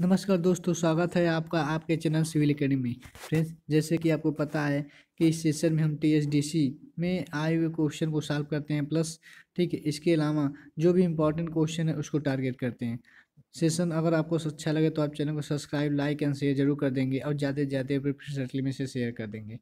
नमस्कार दोस्तों स्वागत है आपका आपके चैनल सिविल अकेडमी फ्रेंड्स जैसे कि आपको पता है कि इस सेशन में हम टी में आए हुए क्वेश्चन को सॉल्व करते हैं प्लस ठीक है इसके अलावा जो भी इम्पोर्टेंट क्वेश्चन है उसको टारगेट करते हैं सेशन अगर आपको अच्छा लगे तो आप चैनल को सब्सक्राइब लाइक एंड शेयर जरूर कर देंगे और ज़्यादा से ज़्यादा प्रोफेसरली में से शेयर कर देंगे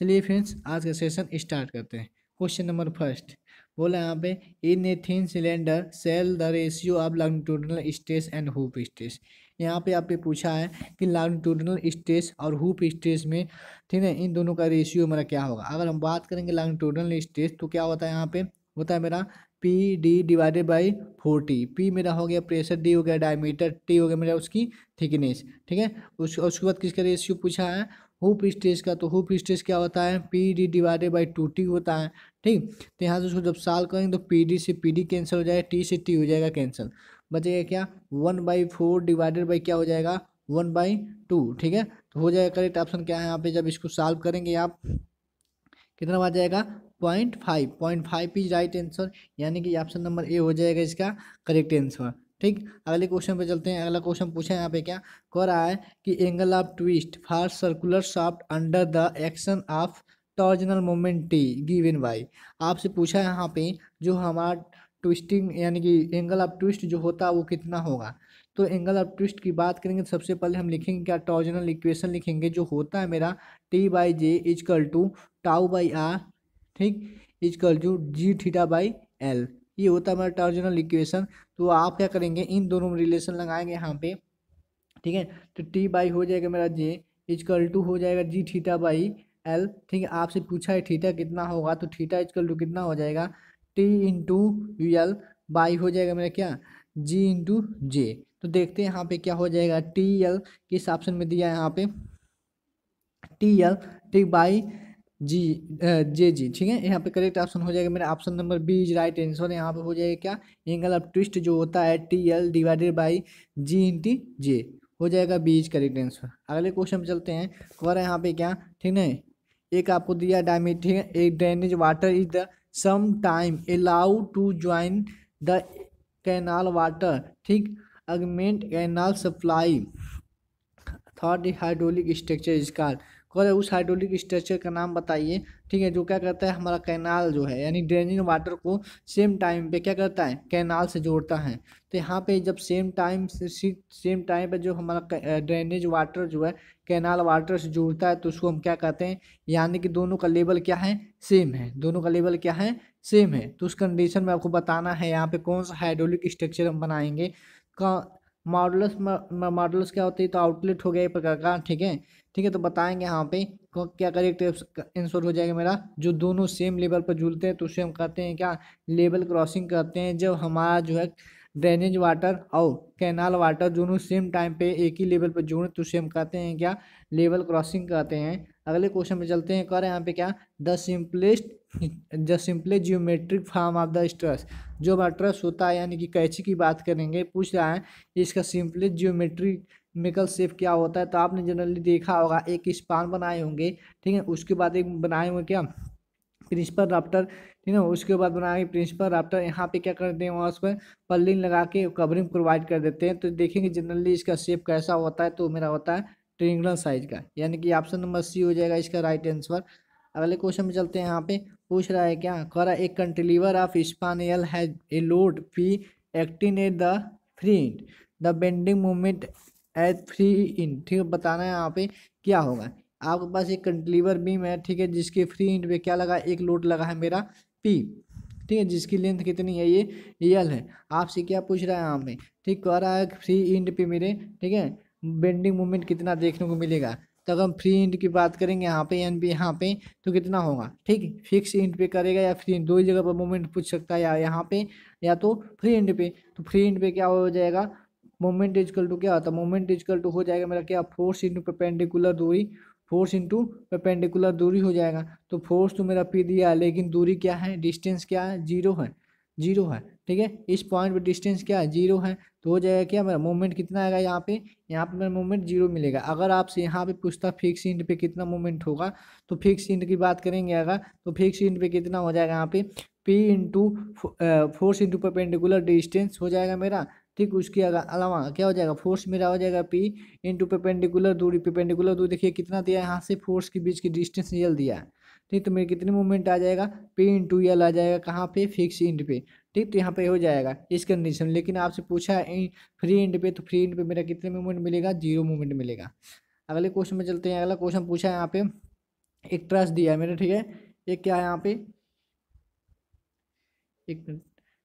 चलिए फ्रेंड्स आज का सेशन स्टार्ट करते हैं क्वेश्चन नंबर फर्स्ट बोला यहाँ पे in a thin cylinder shell the ratio of longitudinal stress and hoop stress यहाँ पे पे पूछा है कि लॉन्गिट्यूडनल स्ट्रेस और हुप स्ट्रेस में ठीक है इन दोनों का रेशियो मेरा क्या होगा अगर हम बात करेंगे लॉन्गिट्यूडनल स्ट्रेस तो क्या होता है यहाँ पे होता है मेरा P D divided by four t P मेरा हो गया प्रेशर डी हो गया डायमीटर टी हो गया मेरा उसकी थिकनेस ठीक है उस उसके बाद किसका रेशियो पूछा है हुप स्टेज का तो हुप स्टेज क्या होता है P D divided by two t होता है ठीक तो यहाँ से उसको जब साल करेंगे तो पी डी से पी डी कैंसिल हो जाएगा टी से टी हो जाएगा कैंसिल बचेगा क्या one by four divided by क्या हो जाएगा वन बाई टू ठीक है तो हो जाएगा करेक्ट ऑप्शन क्या है यहाँ पे जब इसको सॉल्व करेंगे आप कितना बच जाएगा point five point five is right answer यानी कि ऑप्शन नंबर ए हो जाएगा इसका करेक्ट आंसर ठीक अगले क्वेश्चन पे चलते हैं अगला क्वेश्चन पूछा है यहाँ पे क्या कह रहा है कि angle of twist for circular shaft under the action of torsional moment T given by आपसे पूछा है यहाँ पे जो हमारा ट्विस्टिंग यानी कि एंगल ऑफ ट्विस्ट जो होता है वो कितना होगा तो एंगल ऑफ ट्विस्ट की बात करेंगे तो सबसे पहले हम लिखेंगे क्या टॉर्जनल इक्वेशन लिखेंगे जो होता है मेरा T by J equal to tau by R ठीक equal to G theta by L ये होता है हमारा टॉर्जनल इक्वेशन तो आप क्या करेंगे इन दोनों में रिलेशन लगाएंगे यहाँ पे ठीक है तो टी बाई हो जाएगा मेरा जे इजकल टू हो जाएगा जी थीटा बाई एल ठीक है आपसे पूछा है थीटा कितना होगा तो थीटा इजकल टू कितना हो जाएगा T into U L by हो जाएगा मेरा क्या जी इंटू जे तो देखते हैं यहाँ पे क्या हो जाएगा टी एल किस ऑप्शन में दिया है यहाँ पे T L T by G J G ठीक है यहाँ पे करेक्ट ऑप्शन हो जाएगा मेरा option number B is right answer यहाँ पे हो जाएगा क्या एंगल ऑफ ट्विस्ट जो होता है T L divided by G into J हो जाएगा बी इज करेक्ट आंसर अगले क्वेश्चन पे चलते हैं कह रहे हैं यहाँ पे क्या ठीक है एक आपको दिया admitting a drainage water is the same time allow to join the canal water ठीक augment canal supply third hydraulic structure इसका कर उस हाइड्रोलिक स्ट्रक्चर का नाम बताइए ठीक है जो क्या करता है हमारा कैनाल जो है यानी ड्रेनिंग वाटर को सेम टाइम पे क्या करता है कैनाल से जोड़ता है तो यहाँ पे जब सेम टाइम से सेम टाइम पे जो हमारा ड्रेनेज वाटर जो है कैनाल वाटर से जुड़ता है तो उसको हम क्या कहते हैं यानी कि दोनों का लेवल क्या है सेम है दोनों का लेवल क्या है सेम है तो उस कंडीशन में आपको बताना है यहाँ पे कौन सा हाइड्रोलिक स्ट्रक्चर हम बनाएंगे का मॉडल्स मॉडल्स क्या होती है तो आउटलेट हो गया एक प्रकार का ठीक है ठीक है तो बताएंगे यहाँ पे क्या करेक्ट आंसर हो जाएगा मेरा जो दोनों सेम लेवल पर झूलते हैं तो उसे हम कहते हैं क्या लेवल क्रॉसिंग करते हैं जब हमारा जो है ड्रेनेज वाटर और कैनाल वाटर दोनों सेम टाइम पे एक ही लेवल पर जुड़े तो उसे हम कहते हैं क्या लेवल क्रॉसिंग कहते हैं अगले क्वेश्चन में चलते हैं कर यहाँ पे क्या the simplest the simple geometric form of the truss जो मट्रस होता है यानी कि कैची की बात करेंगे पूछ रहा है कि इसका सिंपले जियोमेट्रिक मेकल सेप क्या होता है तो आपने जनरली देखा होगा एक स्पान बनाए होंगे ठीक है उसके बाद एक बनाए होंगे क्या प्रिंसिपल राफ्टर ठीक है उसके बाद बनाएंगे प्रिंसिपल राफ्टर यहाँ पे क्या करते हैं वहाँ उस पर पल्लिंग लगा के कवरिंग प्रोवाइड कर देते हैं तो देखेंगे जनरली इसका शेप कैसा होता है तो मेरा होता है ट्रिंगल साइज का यानी कि ऑप्शन नंबर सी हो जाएगा इसका राइट आंसर अगले क्वेश्चन में चलते हैं यहाँ पे पूछ रहा है क्या कह रहा है एक cantilever of span L has a load P acting at the free end the bending movement at free end ठीक है बताना है यहाँ पे क्या होगा आपके पास एक कंट्रीलीवर बीम है ठीक है जिसके फ्री इंट पे क्या लगा एक लोड लगा है मेरा पी ठीक है जिसकी लेंथ कितनी है ये यल है आपसे क्या पूछ रहा है यहाँ पे ठीक कह रहा है फ्री इंड पे मेरे ठीक है बेंडिंग मूवमेंट कितना देखने को मिलेगा तो अगर हम फ्री इंट की बात करेंगे यहाँ पे एन बी यहाँ पे तो कितना होगा ठीक है फिक्स इंट पे करेगा या फ्री इंट दो ही जगह पर मोमेंट पूछ सकता है या यहाँ पे या तो फ्री इंट पे तो फ्री इंट पे क्या हो जाएगा मोमेंट इजकल टू क्या होता है मोमेंट इजकल टू हो जाएगा मेरा क्या फोर्स इंटू परपेंडिकुलर दूरी फोर्स इंटू परपेंडिकुलर दूरी हो जाएगा तो फोर्स तो मेरा पी दिया लेकिन दूरी क्या है डिस्टेंस क्या है जीरो है जीरो है ठीक है इस पॉइंट पे डिस्टेंस क्या है जीरो है तो हो जाएगा क्या मेरा मोमेंट कितना आएगा यहाँ पे यहाँ पे मेरा मोमेंट जीरो मिलेगा अगर आपसे यहाँ पे पूछता फिक्स इंट पे कितना मोमेंट होगा तो फिक्स इंट की बात करेंगे अगर तो फिक्स इंट पे कितना हो जाएगा यहाँ पे P into force into perpendicular distance हो जाएगा मेरा ठीक उसके अलावा क्या हो जाएगा फोर्स मेरा हो जाएगा पी इंटू पेपेंडिकुलर दूरी पेपेंडिकुलर दूरी देखिए कितना दिया है यहाँ से फोर्स के बीच की डिस्टेंस रियल दिया है ठीक तो मेरे कितने मूवमेंट आ जाएगा पे टू एल आ जाएगा कहाँ पे फिक्स इंड पे ठीक तो यहाँ पे हो जाएगा इस कंडीशन लेकिन आपसे पूछा है फ्री इंड पे तो फ्री इंड पे मेरा कितने मूवमेंट मिलेगा जीरो मूवमेंट मिलेगा अगले क्वेश्चन में चलते हैं अगला क्वेश्चन पूछा है यहाँ पे एक ट्रस्ट दिया है मेरा ठीक है एक क्या है यहाँ पे एक मिनट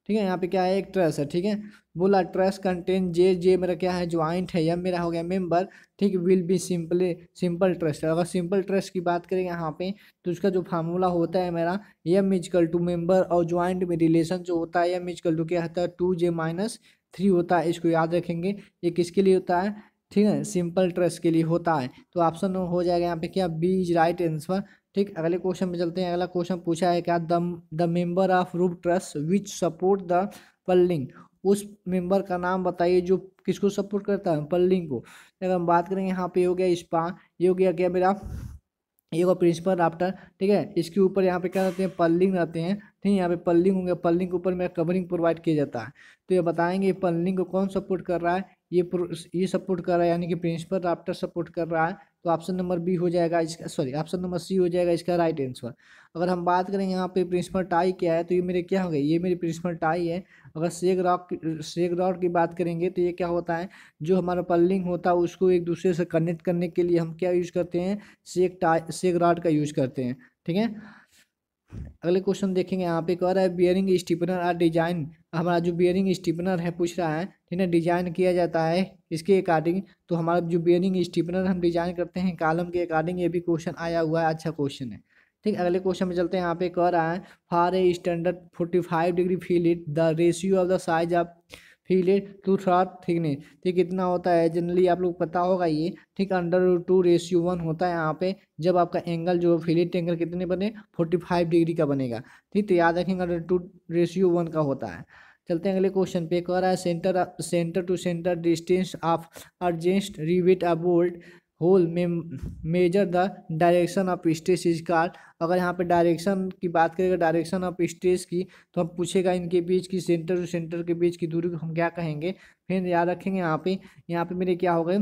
ठीक है यहाँ पे क्या है एक ट्रस है ठीक है बोला ट्रस कंटेन जे जे मेरा क्या है ज्वाइंट है या मेरा हो गया मेंबर ठीक will be simple simple truss अगर सिंपल ट्रस्ट की बात करें यहाँ पे तो उसका जो फार्मूला होता है मेरा यम इजकल टू मेंबर और ज्वाइंट में रिलेशन जो होता है यम इजकल टू क्या होता है टू जे माइनस थ्री होता है इसको याद रखेंगे ये किसके लिए होता है ठीक है सिंपल ट्रस्ट के लिए होता है तो ऑप्शन हो जाएगा यहाँ पे क्या बी इज राइट आंसर ठीक अगले क्वेश्चन में चलते हैं अगला क्वेश्चन पूछा है क्या the the member of roof truss which support the purlin उस मेंबर का नाम बताइए जो किसको सपोर्ट करता है पल्लिंग को अगर हम बात करेंगे यहाँ पे हो गया स्पा ये हो गया क्या मेरा ये होगा प्रिंसिपल राफ्टर ठीक है इसके ऊपर यहाँ पे क्या रहते हैं पल्लिंग रहते हैं ठीक है यहाँ पे पल्लिंग होंगे पल्लिंग के ऊपर मेरा कवरिंग प्रोवाइड किया जाता है तो ये बताएंगे पल्लिंग को कौन सपोर्ट कर रहा है ये ये सपोर्ट कर रहा है यानी कि प्रिंसिपल राफ्टर सपोर्ट कर रहा है तो ऑप्शन नंबर बी हो जाएगा इसका सॉरी ऑप्शन नंबर सी हो जाएगा इसका राइट आंसर अगर हम बात करें यहाँ पे प्रिंसिपल टाई क्या है तो ये मेरे क्या हो गए ये मेरी प्रिंसिपल टाई है अगर सेक रॉक सेग रॉड की बात करेंगे तो ये क्या होता है जो हमारा पल्लिंग होता है उसको एक दूसरे से कनेक्ट करने के लिए हम क्या यूज़ करते हैं सेग टाई सेग रॉड का यूज़ करते हैं ठीक है अगले क्वेश्चन देखेंगे यहाँ पे कह रहा है बियरिंग स्टीपनर और डिजाइन हमारा जो बियरिंग स्टीपनर है पूछ रहा है ठीक है डिजाइन किया जाता है इसके अकॉर्डिंग तो हमारा जो बियरिंग स्टीपनर हम डिजाइन करते हैं कालम के अकॉर्डिंग ये भी क्वेश्चन आया हुआ है अच्छा क्वेश्चन है ठीक अगले क्वेश्चन में चलते हैं यहाँ पे कह रहा है for a standard forty five degree fillet the ratio of the size of fillet to throat thickness ठीक इतना होता है जनरली आप लोग पता होगा ये ठीक अंडर टू रेशियो वन होता है यहाँ पे जब आपका एंगल जो फीलेट एंगल कितने बने फोर्टी फाइव डिग्री का बनेगा ठीक तो याद रखेंगे अंडर टू रेशियो वन का होता है चलते हैं अगले क्वेश्चन पे कह रहा है centre centre to centre distance of adjacent a bolt hole में measure the direction of stress is called अगर यहाँ पे डायरेक्शन की बात करें डायरेक्शन ऑफ स्ट्रेस की तो हम पूछेगा इनके बीच की सेंटर और सेंटर के बीच की दूरी को हम क्या कहेंगे फिर याद रखेंगे यहाँ पे यहाँ पे मेरे क्या हो गए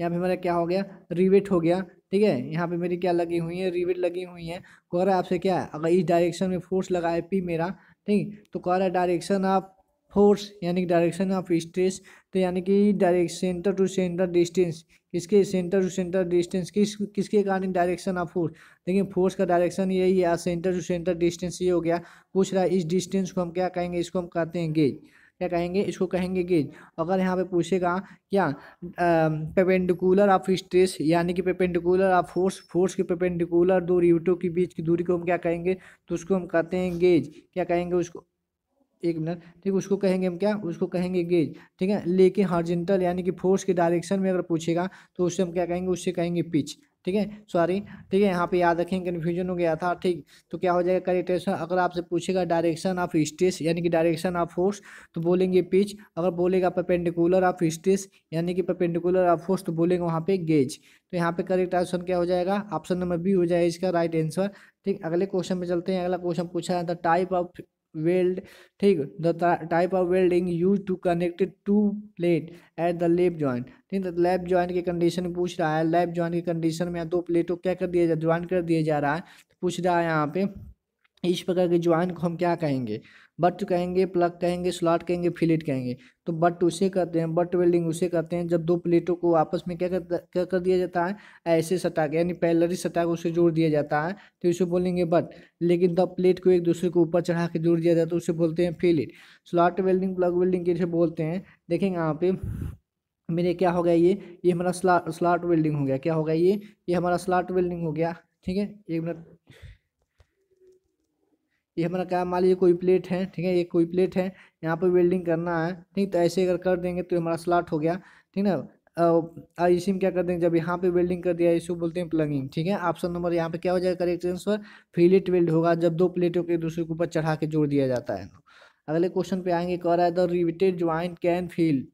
यहाँ पे मेरा क्या हो गया रिवेट हो गया ठीक है यहाँ पे मेरी क्या लगी हुई है रिवेट लगी हुई है कह रहा है आपसे क्या है अगर इस डायरेक्शन में फोर्स लगाए पी मेरा ठीक तो कह रहा है डायरेक्शन ऑफ फोर्स यानी कि डायरेक्शन ऑफ स्ट्रेस तो यानी कि direct centre to centre distance किसके सेंटर टू सेंटर डिस्टेंस किस किसके कारण डायरेक्शन ऑफ फोर्स लेकिन फोर्स का डायरेक्शन यही है सेंटर टू सेंटर डिस्टेंस ये हो गया पूछ रहा है इस डिस्टेंस को हम क्या कहेंगे इसको हम कहते हैं गेज क्या कहेंगे इसको कहेंगे गेज अगर यहाँ पे पूछेगा क्या पेपेंडिकुलर ऑफ स्ट्रेस यानी कि पेपेंडिकुलर ऑफ फोर्स फोर्स के पेपेंडिकुलर दो रिवटों के बीच की दूरी को हम क्या कहेंगे तो उसको हम कहते हैं गेज क्या कहेंगे उसको एक मिनट ठीक उसको कहेंगे हम क्या उसको कहेंगे गेज ठीक है लेकिन हॉर्जेंटल यानी कि फोर्स के डायरेक्शन में अगर पूछेगा तो उससे हम क्या कहेंगे उससे कहेंगे पिच ठीक है सॉरी ठीक है यहाँ पे याद रखें कन्फ्यूजन हो गया था ठीक तो क्या हो जाएगा करेक्टेशन अगर आपसे पूछेगा डायरेक्शन ऑफ स्टेस यानी कि डायरेक्शन ऑफ फोर्स तो बोलेंगे पिच अगर बोलेगा परपेंडिकुलर ऑफ स्टेस यानी कि परपेंडिकुलर ऑफ फोर्स तो बोलेंगे वहाँ पे गेज तो यहाँ पे करेक्ट आंसर क्या हो जाएगा ऑप्शन नंबर बी हो जाएगा इसका राइट आंसर ठीक अगले क्वेश्चन में चलते हैं अगला क्वेश्चन पूछा जाता टाइप ऑफ वेल्ड ठीक the type of welding use to connected two plate at the lab joint ठीक लैब ज्वाइंट की कंडीशन पूछ रहा है लेफ्ट ज्वाइंट की कंडीशन में दो प्लेटों को क्या कर दिया जा ज्वाइन कर दिया जा रहा है तो पूछ रहा है यहाँ पे इस प्रकार के ज्वाइन को हम क्या कहेंगे बट कहेंगे प्लग कहेंगे स्लॉट कहेंगे फिलेट कहेंगे तो बट उसे कहते हैं बट वेल्डिंग उसे कहते हैं जब दो प्लेटों को आपस में क्या कर क्या कर दिया जाता है ऐसे सटा के यानी पैलरी सटा के उसे जोड़ दिया जाता है तो इसे बोलेंगे बट लेकिन तब प्लेट को एक दूसरे को ऊपर चढ़ा के जोड़ दिया जाता है तो उसे बोलते हैं fillet slot welding plug welding के बोलते हैं देखेंगे यहाँ पे मेरे क्या हो गया ये ये हमारा स्लॉट स्लॉट वेल्डिंग हो गया क्या हो गया ये ये हमारा स्लॉट वेल्डिंग हो गया ठीक है एक मिनट ये हमारा क्या मान लीजिए कोई प्लेट है ठीक है ये कोई प्लेट है यहाँ पर वेल्डिंग करना है ठीक तो ऐसे अगर कर देंगे तो हमारा स्लॉट हो गया ठीक ना इसी में क्या कर देंगे जब यहाँ पे वेल्डिंग कर दिया इसको बोलते हैं प्लगिंग ठीक है ऑप्शन नंबर यहाँ पे क्या हो जाएगा करेक्ट आंसर फिलेट वेल्ड होगा जब दो प्लेटों के दूसरे के ऊपर चढ़ा के जोड़ दिया जाता है अगले क्वेश्चन पे आएंगे कह रहा है the riveted joint can fail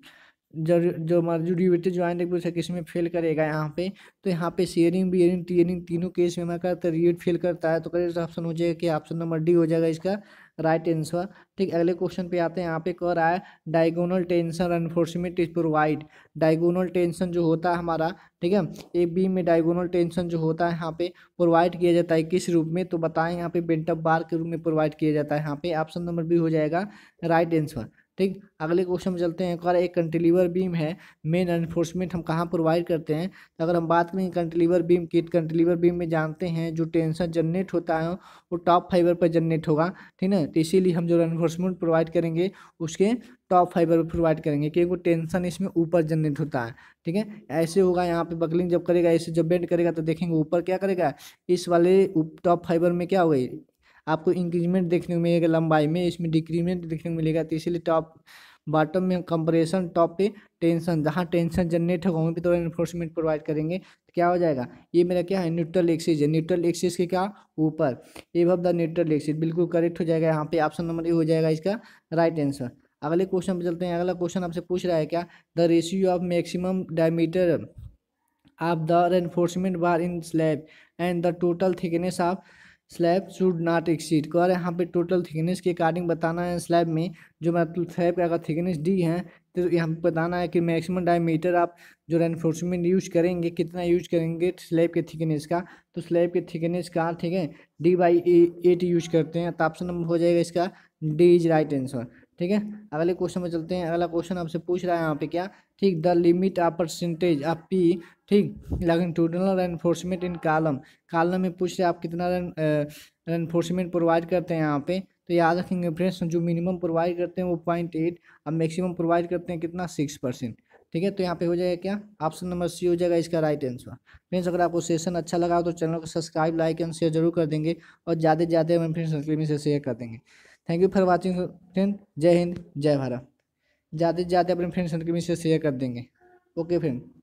जो जो हमारा जो ड्यूरेटिव ज्वाइन एक दूसरे केस में फेल करेगा यहाँ पे तो यहाँ पे शेयरिंग बियरिंग टीयरिंग तीनों केस में हमारा रिएट फेल करता है तो करेक्ट ऑप्शन तो हो जाएगा कि ऑप्शन नंबर डी हो जाएगा इसका राइट आंसर ठीक अगले क्वेश्चन पे आते हैं यहाँ पे कह रहा है diagonal tension reinforcement is provide diagonal tension जो होता है हमारा ठीक है ए बी में डायगोनल टेंशन जो होता है यहाँ पे प्रोवाइड किया जाता है किस रूप में तो बताएं यहाँ पे बेंटअप बार के रूप में प्रोवाइड किया जाता है यहाँ पे ऑप्शन नंबर बी हो जाएगा राइट आंसर ठीक अगले क्वेश्चन में चलते हैं एक और एक कंटिलीवर बीम है मेन एनफोर्समेंट हम कहाँ प्रोवाइड करते हैं तो अगर हम बात करें कंटिलीवर बीम की कंटिलीवर तो बीम में जानते हैं जो टेंशन जनरेट होता है वो टॉप फाइबर पर जनरेट होगा ठीक है तो इसीलिए हम जो एनफोर्समेंट प्रोवाइड करेंगे उसके टॉप फाइबर पर प्रोवाइड करेंगे क्योंकि टेंशन इसमें ऊपर जनरेट होता है ठीक है ऐसे होगा यहाँ पर बकलिंग जब करेगा ऐसे जब बेंड करेगा तो देखेंगे ऊपर क्या करेगा इस वाले टॉप फाइबर में क्या होगा आपको इंक्रीजमेंट देखने को मिलेगा लंबाई में इसमें डिक्रीमेंट देखने को मिलेगा तो इसीलिए टॉप बॉटम में कंप्रेशन टॉप पे टेंशन जहाँ टेंशन जनरेट होगा वहीं पे थोड़ा इन्फोर्समेंट प्रोवाइड करेंगे तो क्या हो जाएगा ये मेरा क्या है न्यूट्रल एक्सिस है न्यूट्रल एक्सिस के क्या ऊपर ये भव द न्यूट्रल एक्सिस बिल्कुल करेक्ट हो जाएगा यहाँ पे ऑप्शन नंबर ए हो जाएगा इसका राइट आंसर अगले क्वेश्चन पर चलते हैं अगला क्वेश्चन आपसे पूछ रहा है क्या the ratio of maximum diameter of the reinforcement bar in slab and the total thickness of slab should not exceed कह रहे हैं यहाँ पे टोटल थिकनेस के अकॉर्डिंग बताना है स्लैब में जो मतलब स्लैब का अगर थिकनेस डी है तो यहाँ पे बताना है कि मैक्सिमम डायमीटर आप जो रेनफोर्समेंट यूज करेंगे कितना यूज करेंगे स्लैब के थिकनेस का तो स्लैब के थिकनेस का ठीक है डी बाई एट यूज करते हैं तो ऑप्शन नंबर हो जाएगा इसका डी इज राइट आंसर ठीक है अगले क्वेश्चन में चलते हैं अगला क्वेश्चन आपसे पूछ रहा है यहाँ पे क्या ठीक the limit of percentage of P ठीक टूटनल एनफोर्समेंट इन कॉलम कॉलम में पूछ रहे आप कितना एनफोर्समेंट प्रोवाइड करते हैं यहाँ पे तो याद रखेंगे फ्रेंड्स जो मिनिमम प्रोवाइड करते हैं वो पॉइंट एट और मैक्सिमम प्रोवाइड करते हैं कितना सिक्स परसेंट ठीक है तो यहाँ पे हो जाएगा क्या ऑप्शन नंबर सी हो जाएगा इसका राइट आंसर फ्रेंड्स अगर आपको सेशन अच्छा लगा तो चैनल को सब्सक्राइब लाइक एंड शेयर जरूर कर देंगे और ज़्यादा से ज़्यादा हमें फ्रेंड्स में से शेयर कर देंगे thank you for watching friend जय हिंद जय भारत ज़्यादा से ज़्यादा अपने फ्रेंड्स के बीच शेयर कर देंगे ओके फ्रेंड